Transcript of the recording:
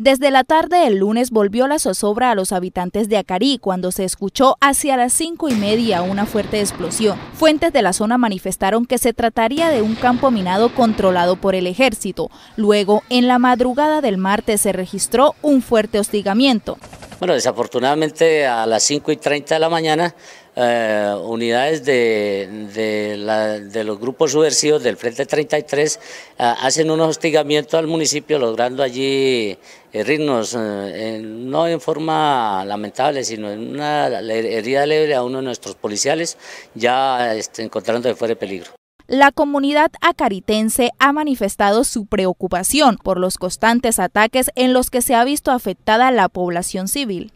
Desde la tarde del lunes volvió la zozobra a los habitantes de Acarí cuando se escuchó hacia las cinco y media una fuerte explosión. Fuentes de la zona manifestaron que se trataría de un campo minado controlado por el ejército. Luego, en la madrugada del martes se registró un fuerte hostigamiento. Bueno, desafortunadamente a las 5 y 30 de la mañana, eh, unidades de, los grupos subversivos del Frente 33 eh, hacen un hostigamiento al municipio, logrando allí herirnos, eh, no en forma lamentable, sino en una herida leve a uno de nuestros policiales, ya este, encontrando de fuera de peligro la comunidad acaritense ha manifestado su preocupación por los constantes ataques en los que se ha visto afectada la población civil.